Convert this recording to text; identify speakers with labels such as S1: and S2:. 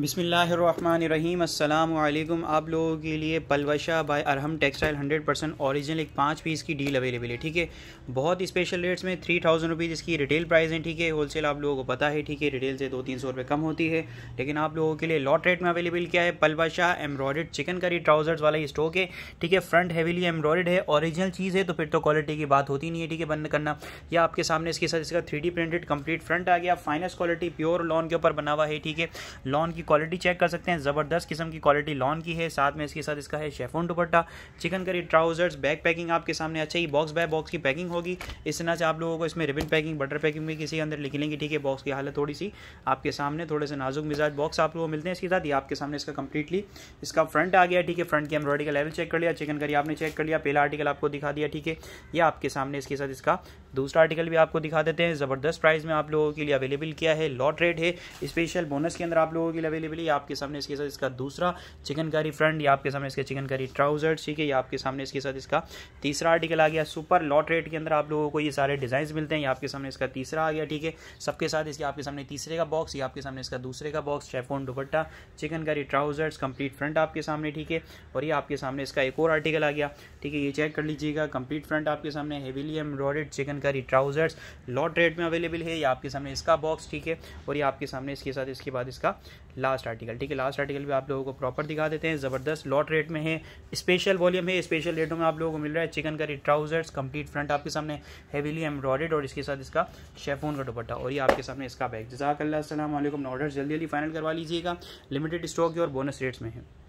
S1: बिसमीम अल्लाम आप लोगों के लिए Palwasha by Arham textile 100 percent original एक पाँच पीस की डील अवेलेबल है ठीक है बहुत स्पेशल रेट्स में थ्री थाउजेंड रुपीज़ इसकी रिटेल प्राइस है ठीक है होलसेल आप लोगों को पता है ठीक है रिटेल से दो तीन सौ रुपये कम होती है लेकिन आप लोगों के लिए लॉट रेट में अवेलेबल क्या है पलवशा एम्ब्रॉयड चिकन करी ट्राउजर्स वाला स्टॉक है ठीक है फ्रंट हैवीली एम्ब्रॉयड है औरिजिनल चीज़ है तो फिर तो क्वालिटी की बात होती नहीं है ठीक है बंद करना या आपके सामने इसके साथ इसका थ्री प्रिंटेड कंप्लीट फ्रंट आ गया फाइनेस्ट क्वालिटी प्योर लॉन के ऊपर बना हुआ है ठीक है लॉन की क्वालिटी चेक कर सकते हैं ज़बरदस्त किस्म की क्वालिटी लॉन की है साथ में इसके साथ इसका है chiffon dupatta chikankari trousers bag packing आपके सामने अच्छा ही बॉक्स बाय बॉक्स की पैकिंग होगी इस तरह से आप लोगों को इसमें रिबन पैकिंग बटर पैकिंग भी किसी के अंदर लिख लेंगे ठीक है बॉक्स की हालत थोड़ी सी आपके सामने थोड़े से नाजुक मिजाज बॉक्स आप लोगों को मिलते हैं इसके साथ ही आपके सामने इसका कंप्लीटली इसका फ्रंट आ गया ठीक है फ्रंट की एम्ब्रॉयडरी का लेवल चेक कर लिया चिकन करी आपने चेक कर लिया पहला आर्टिकल आपको दिखा दिया ठीक है या आपके सामने इसके साथ इसका दूसरा आर्टिकल भी आपको दिखा देते हैं ज़बरदस्त प्राइस में आप लोगों के लिए अवेलेबल किया है लॉट रेट है स्पेशल बोनस के अंदर आप लोगों के लिए अवेलेबल है आपके सामने इसके साथ इसका दूसरा चिकन करी फ्रंट या आपके सामने इसके चिकन करी ट्राउजर ठीक है या आपके सामने इसके साथ इसका तीसरा आर्टिकल आ गया सुपर लॉट रेट के अंदर आप लोगों को ये सारे डिज़ाइन मिलते हैं या आपके सामने इसका तीसरा आ गया ठीक है सबके साथ इसके आपके सामने तीसरे का बॉक्स या आपके सामने इसका दूसरे का box chiffon dupatta chikankari trousers complete front आपके सामने ठीक है और ये आपके सामने इसका एक और आर्टिकल आ गया ठीक है ये चेक कर लीजिएगा कंप्लीट फ्रंट आपके सामने हेविली एम्ब्रॉयड चिकन कलरकारी ट्राउजर्स लॉट रेट में अवेलेबल है ये आपके सामने इसका बॉक्स ठीक है और ये आपके सामने इसके साथ इसके बाद इसका लास्ट आर्टिकल ठीक है लास्ट आर्टिकल भी आप लोगों को प्रॉपर दिखा देते हैं ज़बरदस्त लॉट रेट में है स्पेशल वॉल्यूम है स्पेशल रेटों में आप लोगों को मिल रहा है chicken chikankari trousers complete front आपके सामने हैवीली एम्ब्रॉडेड और इसके साथ इसका शेफोन का दुपट्टा और ये आपके सामने इसका बैग जजाक जजाकल्ला असल ऑर्डर जल्दी जल्दी फाइनल करवा लीजिएगा लिमिटेड स्टॉक और बोनस रेट्स में है